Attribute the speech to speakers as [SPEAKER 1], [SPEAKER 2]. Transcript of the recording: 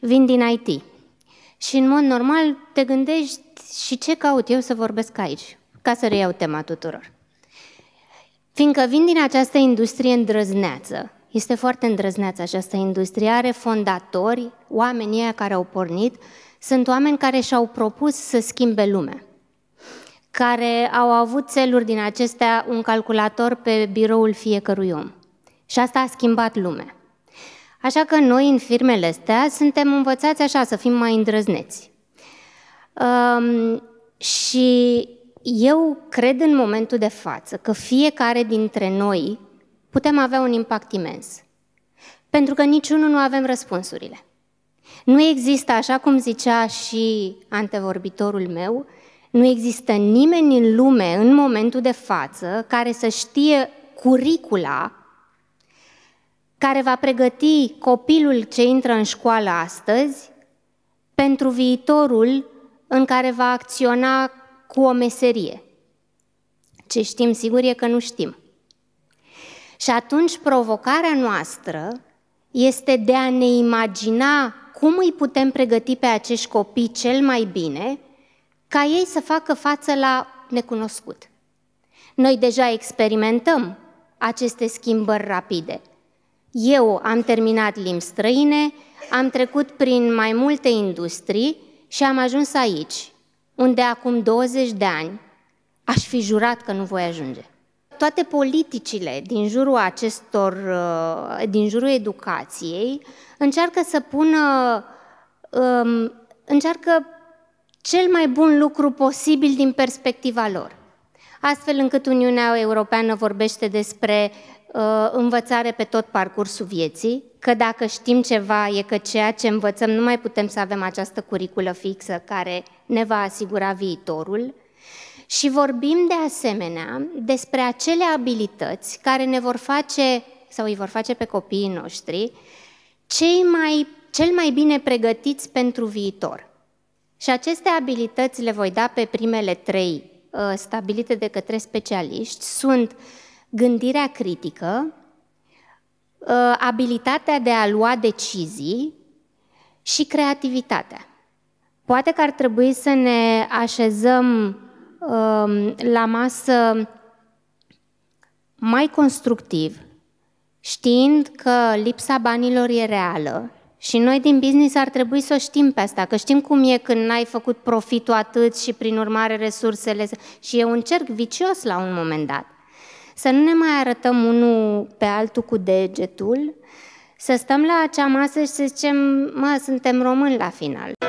[SPEAKER 1] Vin din IT. Și în mod normal te gândești și ce caut eu să vorbesc aici, ca să reiau tema tuturor. Fiindcă vin din această industrie îndrăzneață, este foarte îndrăzneață această industrie, are fondatori, oamenii care au pornit, sunt oameni care și-au propus să schimbe lumea, care au avut țeluri din acestea un calculator pe biroul fiecărui om. Și asta a schimbat lumea. Așa că noi, în firmele astea, suntem învățați așa, să fim mai îndrăzneți. Um, și eu cred în momentul de față că fiecare dintre noi putem avea un impact imens. Pentru că niciunul nu avem răspunsurile. Nu există, așa cum zicea și antevorbitorul meu, nu există nimeni în lume, în momentul de față, care să știe curicula care va pregăti copilul ce intră în școală astăzi pentru viitorul în care va acționa cu o meserie. Ce știm sigur e că nu știm. Și atunci provocarea noastră este de a ne imagina cum îi putem pregăti pe acești copii cel mai bine ca ei să facă față la necunoscut. Noi deja experimentăm aceste schimbări rapide – eu am terminat limbi străine, am trecut prin mai multe industrii și am ajuns aici, unde acum 20 de ani aș fi jurat că nu voi ajunge. Toate politicile din jurul acestor, uh, din jurul educației, încearcă să pună, um, încearcă cel mai bun lucru posibil din perspectiva lor astfel încât Uniunea Europeană vorbește despre Uh, învățare pe tot parcursul vieții, că dacă știm ceva e că ceea ce învățăm nu mai putem să avem această curiculă fixă care ne va asigura viitorul și vorbim de asemenea despre acele abilități care ne vor face sau îi vor face pe copiii noștri cei mai, cel mai bine pregătiți pentru viitor. Și aceste abilități le voi da pe primele trei uh, stabilite de către specialiști. Sunt gândirea critică, ă, abilitatea de a lua decizii și creativitatea. Poate că ar trebui să ne așezăm ă, la masă mai constructiv, știind că lipsa banilor e reală și noi din business ar trebui să o știm pe asta, că știm cum e când n-ai făcut profitul atât și prin urmare resursele și e un cerc vicios la un moment dat să nu ne mai arătăm unul pe altul cu degetul, să stăm la acea masă și să zicem, mă, suntem români la final.